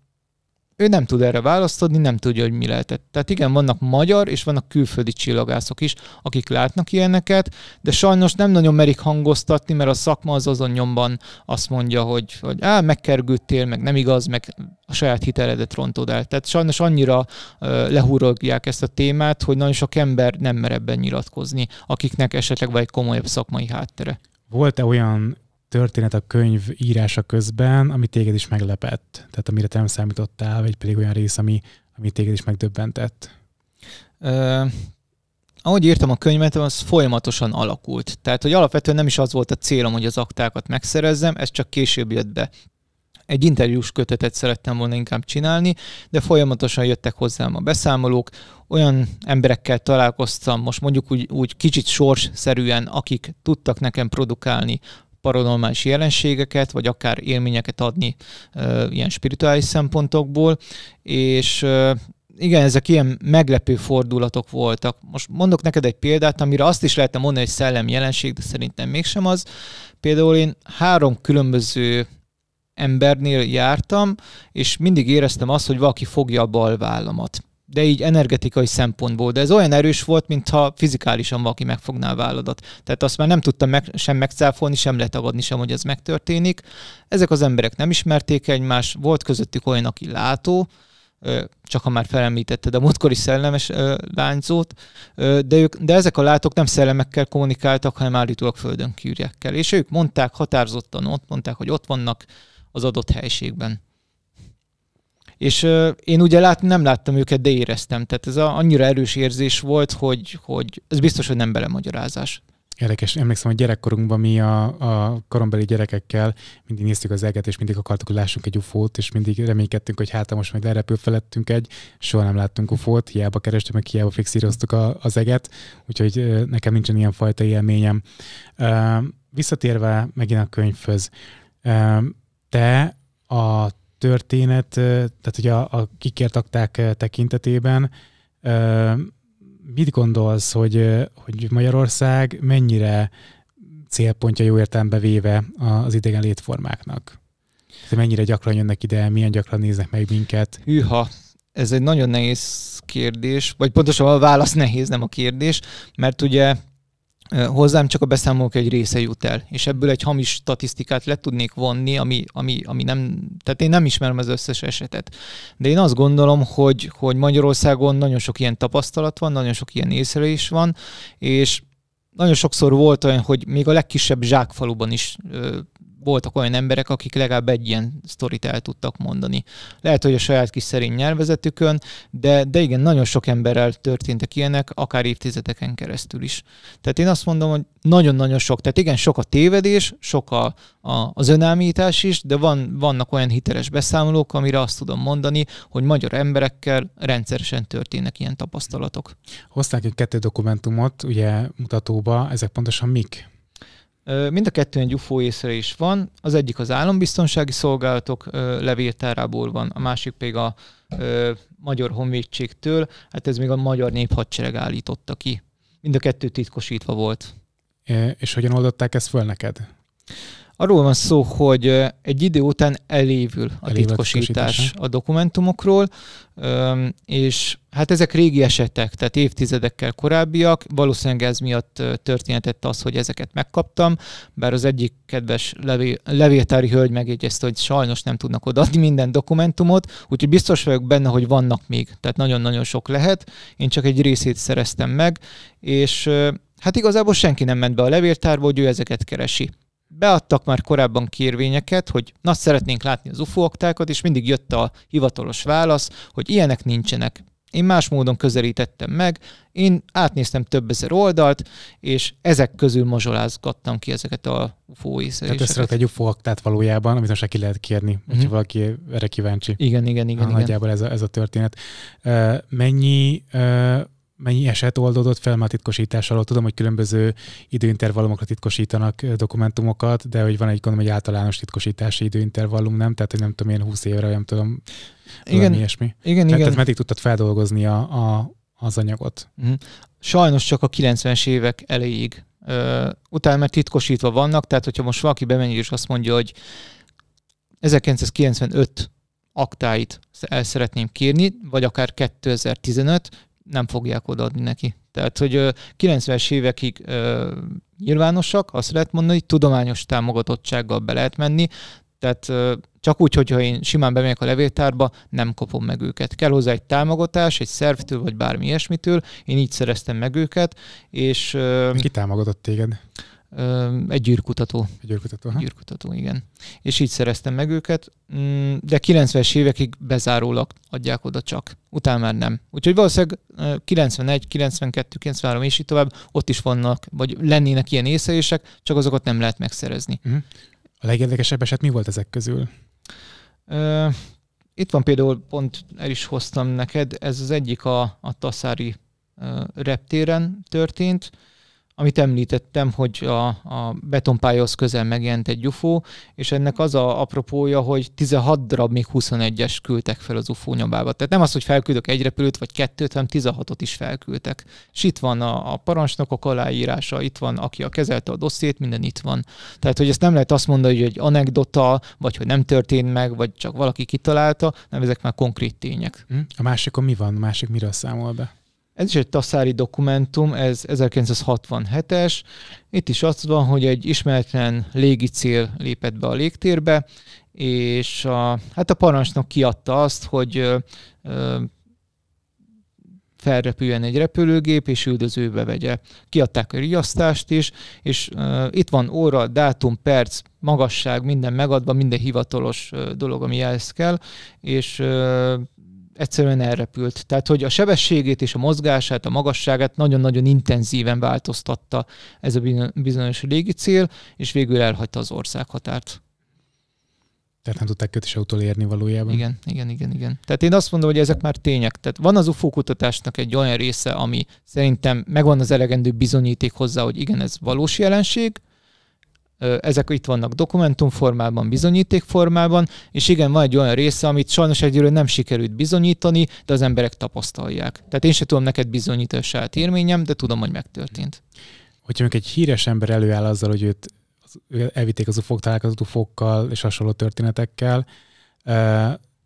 ő nem tud erre választodni, nem tudja, hogy mi lehetett. Tehát igen, vannak magyar és vannak külföldi csillagászok is, akik látnak ilyeneket, de sajnos nem nagyon merik hangoztatni, mert a szakma az azon nyomban azt mondja, hogy, hogy á, megkergődtél, meg nem igaz, meg a saját hiteledet rontod el. Tehát sajnos annyira uh, lehúrogják ezt a témát, hogy nagyon sok ember nem mer ebben nyilatkozni, akiknek esetleg van egy komolyabb szakmai háttere. Volt-e olyan történet a könyv írása közben, ami téged is meglepett? Tehát amire te nem számítottál, vagy pedig olyan rész, ami, ami téged is megdöbbentett? Uh, ahogy írtam a könyvet, az folyamatosan alakult. Tehát, hogy alapvetően nem is az volt a célom, hogy az aktákat megszerezzem, ez csak később jött be egy interjús kötetet szerettem volna inkább csinálni, de folyamatosan jöttek hozzám a beszámolók, olyan emberekkel találkoztam, most mondjuk úgy, úgy kicsit sorsszerűen, akik tudtak nekem produkálni paranormális jelenségeket, vagy akár élményeket adni ö, ilyen spirituális szempontokból, és ö, igen, ezek ilyen meglepő fordulatok voltak. Most mondok neked egy példát, amire azt is lehetne mondani, hogy szellem jelenség, de szerintem mégsem az. Például én három különböző embernél jártam, és mindig éreztem azt, hogy valaki fogja a bal vállamat de így energetikai szempontból, de ez olyan erős volt, mintha fizikálisan valaki megfogná a válladat. Tehát azt már nem tudtam meg, sem megcáfolni, sem letagadni sem, hogy ez megtörténik. Ezek az emberek nem ismerték egymást, volt közöttük olyan, aki látó, csak ha már felemlítetted a múltkori szellemes lányzót, de, ők, de ezek a látók nem szellemekkel kommunikáltak, hanem állítólag földön kűrjekkel. És ők mondták határozottan, ott mondták, hogy ott vannak az adott helységben. És uh, én ugye lát, nem láttam őket, de éreztem. Tehát ez a, annyira erős érzés volt, hogy, hogy ez biztos, hogy nem belemagyarázás. Érdekes, emlékszem, hogy gyerekkorunkban mi a, a korombeli gyerekekkel mindig néztük az eget, és mindig akartuk, hogy lássunk egy ufót, és mindig reménykedtünk, hogy hát most meg lerepül felettünk egy, soha nem láttunk ufót, hiába kerestük, meg hiába fixíroztuk a, az eget, úgyhogy nekem nincsen ilyen fajta élményem. Visszatérve megint a könyvhöz, te a történet, tehát hogy a, a kikért akták tekintetében, mit gondolsz, hogy, hogy Magyarország mennyire célpontja jó értelembe véve az idegen létformáknak? Mennyire gyakran jönnek ide, milyen gyakran néznek meg minket? Hűha, ez egy nagyon nehéz kérdés, vagy pontosabban a válasz nehéz, nem a kérdés, mert ugye hozzám csak a beszámolók egy része jut el, és ebből egy hamis statisztikát le tudnék vonni, ami, ami, ami nem, tehát én nem ismerem az összes esetet. De én azt gondolom, hogy, hogy Magyarországon nagyon sok ilyen tapasztalat van, nagyon sok ilyen észrelés van, és nagyon sokszor volt olyan, hogy még a legkisebb zsákfaluban is ö, voltak olyan emberek, akik legalább egy ilyen sztorit el tudtak mondani. Lehet, hogy a saját kis szerint nyelvezetükön, de, de igen, nagyon sok emberrel történtek ilyenek, akár évtizedeken keresztül is. Tehát én azt mondom, hogy nagyon-nagyon sok. Tehát igen, sok a tévedés, sok a, a, az önállítás is, de van, vannak olyan hiteles beszámolók, amire azt tudom mondani, hogy magyar emberekkel rendszeresen történnek ilyen tapasztalatok. Hozták egy kettő dokumentumot, ugye mutatóba, ezek pontosan mik? Mind a kettő egy UFO észre is van. Az egyik az állambiztonsági szolgálatok levéltárából van, a másik pedig a Magyar Honvédségtől. Hát ez még a magyar néphadsereg állította ki. Mind a kettő titkosítva volt. És hogyan oldották ezt föl neked? Arról van szó, hogy egy idő után elévül a Elével titkosítás a dokumentumokról, és hát ezek régi esetek, tehát évtizedekkel korábbiak, valószínűleg ez miatt történetett az, hogy ezeket megkaptam, bár az egyik kedves levé, levéltári hölgy megjegyezte, hogy sajnos nem tudnak odaadni minden dokumentumot, úgyhogy biztos vagyok benne, hogy vannak még, tehát nagyon-nagyon sok lehet, én csak egy részét szereztem meg, és Hát igazából senki nem ment be a levéltárba, hogy ő ezeket keresi beadtak már korábban kérvényeket, hogy na szeretnénk látni az UFO aktákat, és mindig jött a hivatalos válasz, hogy ilyenek nincsenek. Én más módon közelítettem meg, én átnéztem több ezer oldalt, és ezek közül mazsolázgattam ki ezeket a UFO észleléseket. Tehát összerült egy UFO aktát valójában, amit most ki lehet kérni, mm-hmm. hogyha mhm. valaki erre kíváncsi. Igen, igen, igen. Nagyjából igen. ez a, ez a történet. Uh, mennyi uh, mennyi eset oldódott fel már titkosítás alatt? Tudom, hogy különböző időintervallumokra titkosítanak dokumentumokat, de hogy van egy gondolom, egy általános titkosítási időintervallum, nem? Tehát, hogy nem tudom, én 20 évre, nem tudom, igen, valami ilyesmi. Igen, tehát, igen. Tehát meddig tudtad feldolgozni a, a, az anyagot? Mhm. Sajnos csak a 90-es évek elejéig. utána már titkosítva vannak, tehát hogyha most valaki bemegy és azt mondja, hogy 1995 aktáit el szeretném kérni, vagy akár 2015, nem fogják odaadni neki. Tehát, hogy 90-es évekig nyilvánosak, azt lehet mondani, hogy tudományos támogatottsággal be lehet menni, tehát csak úgy, hogyha én simán bemegyek a levéltárba, nem kapom meg őket. Kell hozzá egy támogatás, egy szervtől, vagy bármi ilyesmitől. Én így szereztem meg őket, és... Ki támogatott téged? Egy gyűrkutató. Egy gyűrkutató, ha? Gyűrkutató, igen. És így szereztem meg őket, mm, de 90-es évekig bezárólag adják oda csak, utána már nem. Úgyhogy valószínűleg 91, 92, 93 és így tovább ott is vannak, vagy lennének ilyen észlelések, csak azokat nem lehet megszerezni. Uh-huh. A legérdekesebb eset mi volt ezek közül? Uh, itt van például, pont el is hoztam neked, ez az egyik a, a Taszári uh, reptéren történt amit említettem, hogy a, a betonpályhoz közel megjelent egy UFO, és ennek az a apropója, hogy 16 darab még 21-es küldtek fel az UFO nyomába. Tehát nem az, hogy felküldök egy repülőt vagy kettőt, hanem 16-ot is felküldtek. És itt van a, a parancsnokok aláírása, itt van, aki a kezelte a dossziét, minden itt van. Tehát, hogy ezt nem lehet azt mondani, hogy egy anekdota, vagy hogy nem történt meg, vagy csak valaki kitalálta, nem ezek már konkrét tények. Hm? A másikon mi van? A másik miről számol be? Ez is egy taszári dokumentum, ez 1967-es. Itt is az van, hogy egy ismeretlen légicél lépett be a légtérbe, és a, hát a parancsnok kiadta azt, hogy ö, ö, felrepüljen egy repülőgép, és üldözőbe vegye. Kiadták a riasztást is, és ö, itt van óra, dátum, perc, magasság, minden megadva, minden hivatalos ö, dolog, ami ehhez kell, és ö, egyszerűen elrepült. Tehát, hogy a sebességét és a mozgását, a magasságát nagyon-nagyon intenzíven változtatta ez a bizonyos légicél, és végül elhagyta az országhatárt. Tehát nem tudták őt is valójában. Igen, igen, igen, igen. Tehát én azt mondom, hogy ezek már tények. Tehát van az UFO kutatásnak egy olyan része, ami szerintem megvan az elegendő bizonyíték hozzá, hogy igen, ez valós jelenség, ezek itt vannak dokumentumformában, bizonyítékformában, és igen, van egy olyan része, amit sajnos egyről nem sikerült bizonyítani, de az emberek tapasztalják. Tehát én sem tudom neked bizonyítani a saját élményem, de tudom, hogy megtörtént. Hogyha még egy híres ember előáll azzal, hogy őt elvitték az ufók, találkozott ufókkal és hasonló történetekkel,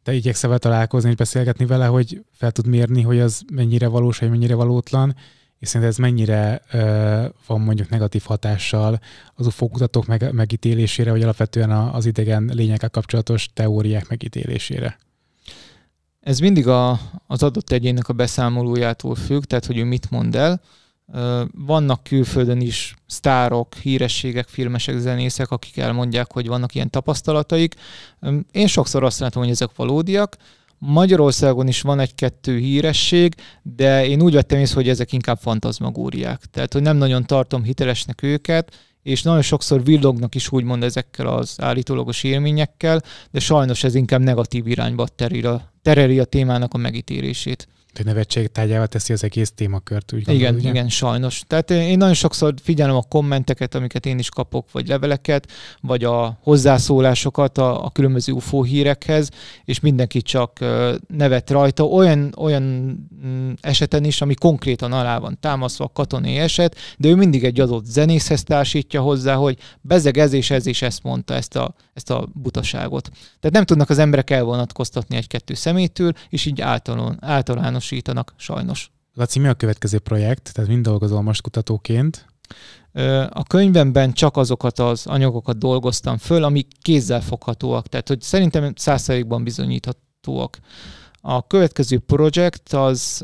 te igyekszel találkozni és beszélgetni vele, hogy fel tud mérni, hogy az mennyire valós, vagy mennyire valótlan, és szerinted ez mennyire ö, van mondjuk negatív hatással az UFO kutatók meg, megítélésére, vagy alapvetően a, az idegen lényekkel kapcsolatos teóriák megítélésére? Ez mindig a, az adott egyének a beszámolójától függ, tehát hogy ő mit mond el. Vannak külföldön is sztárok, hírességek, filmesek, zenészek, akik elmondják, hogy vannak ilyen tapasztalataik. Én sokszor azt látom, hogy ezek valódiak, Magyarországon is van egy-kettő híresség, de én úgy vettem észre, hogy ezek inkább fantazmagóriák. Tehát, hogy nem nagyon tartom hitelesnek őket, és nagyon sokszor villognak is úgymond ezekkel az állítólagos élményekkel, de sajnos ez inkább negatív irányba tereli a, tereli a témának a megítélését. De nevetség tárgyával teszi az egész témakört, úgy gondol, Igen, ugye? igen, sajnos. Tehát én nagyon sokszor figyelem a kommenteket, amiket én is kapok, vagy leveleket, vagy a hozzászólásokat a, a különböző UFO hírekhez, és mindenki csak nevet rajta. Olyan, olyan mm, eseten is, ami konkrétan alá van támaszva, a katonai eset, de ő mindig egy adott zenészhez társítja hozzá, hogy bezeg ez és ez is ezt mondta, ezt a, ezt a butaságot. Tehát nem tudnak az emberek elvonatkoztatni egy-kettő szemétől, és így általán, általános azonosítanak, sajnos. Laci, mi a következő projekt? Tehát mind dolgozol most kutatóként? A könyvemben csak azokat az anyagokat dolgoztam föl, amik kézzel foghatóak, tehát hogy szerintem százszerékban bizonyíthatóak. A következő projekt az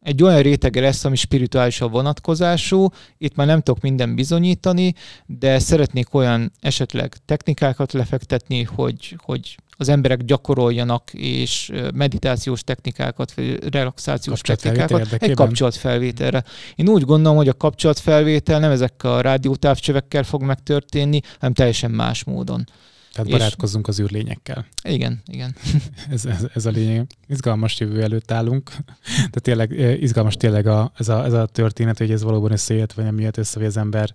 egy olyan rétege lesz, ami spirituális a vonatkozású. Itt már nem tudok minden bizonyítani, de szeretnék olyan esetleg technikákat lefektetni, hogy, hogy az emberek gyakoroljanak és meditációs technikákat, vagy relaxációs technikákat egy kapcsolatfelvételre. Én úgy gondolom, hogy a kapcsolatfelvétel nem ezekkel a rádiótávcsövekkel fog megtörténni, hanem teljesen más módon. Tehát barátkozzunk az űrlényekkel. Igen, igen. *laughs* ez, ez, ez a lényeg. Izgalmas jövő előtt állunk, *laughs* de tényleg izgalmas tényleg a, ez, a, ez a történet, hogy ez valóban összejött, vagy nem jött össze, hogy az ember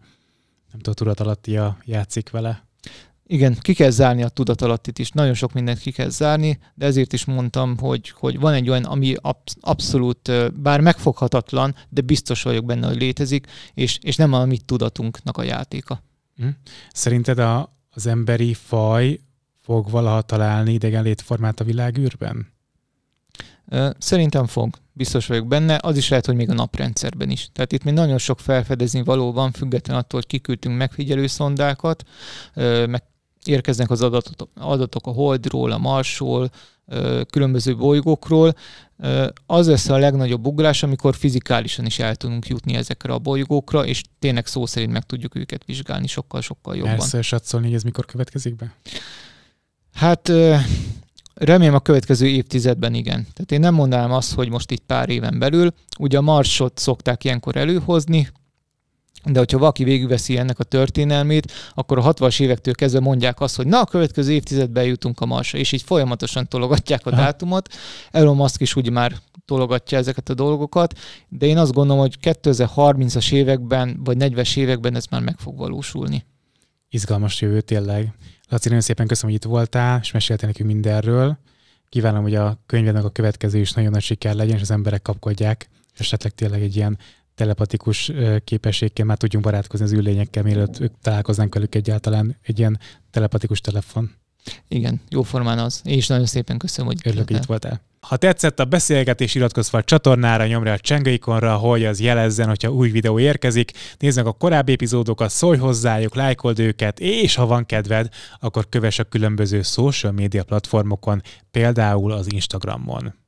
nem tudom, tudat játszik vele. Igen, ki kell zárni a tudatalattit is, nagyon sok mindent ki kell zárni, de ezért is mondtam, hogy, hogy van egy olyan, ami absz- abszolút, bár megfoghatatlan, de biztos vagyok benne, hogy létezik, és, és nem a mi tudatunknak a játéka. Hm? Szerinted a, az emberi faj fog valaha találni idegen létformát a világűrben? Szerintem fog, biztos vagyok benne. Az is lehet, hogy még a naprendszerben is. Tehát itt még nagyon sok felfedezni valóban, független attól, hogy kiküldtünk megfigyelő szondákat, meg érkeznek az adatok, adatok a Holdról, a Marsról, különböző bolygókról, az lesz a legnagyobb ugrás, amikor fizikálisan is el tudunk jutni ezekre a bolygókra, és tényleg szó szerint meg tudjuk őket vizsgálni sokkal-sokkal jobban. Persze, satszolni, hogy ez mikor következik be? Hát remélem a következő évtizedben igen. Tehát én nem mondanám azt, hogy most itt pár éven belül. Ugye a Marsot szokták ilyenkor előhozni, de hogyha valaki végigveszi ennek a történelmét, akkor a 60-as évektől kezdve mondják azt, hogy na, a következő évtizedben jutunk a Marsra, és így folyamatosan tologatják a Aha. dátumot. Elon Musk is úgy már tologatja ezeket a dolgokat, de én azt gondolom, hogy 2030-as években, vagy 40-es években ez már meg fog valósulni. Izgalmas jövő tényleg. Laci, nagyon szépen köszönöm, hogy itt voltál, és meséltél nekünk mindenről. Kívánom, hogy a könyvednek a következő is nagyon nagy siker legyen, és az emberek kapkodják, és esetleg tényleg egy ilyen telepatikus képességkel már tudjunk barátkozni az ülényekkel, mielőtt ők találkoznánk velük egyáltalán egy ilyen telepatikus telefon. Igen, jó formán az. Én is nagyon szépen köszönöm, hogy Örülök, itt voltál. Ha tetszett a beszélgetés, iratkozz fel a csatornára, nyomj rá a csengőikonra, hogy az jelezzen, hogyha új videó érkezik. Nézd meg a korábbi epizódokat, szólj hozzájuk, lájkold őket, és ha van kedved, akkor kövess a különböző social media platformokon, például az Instagramon.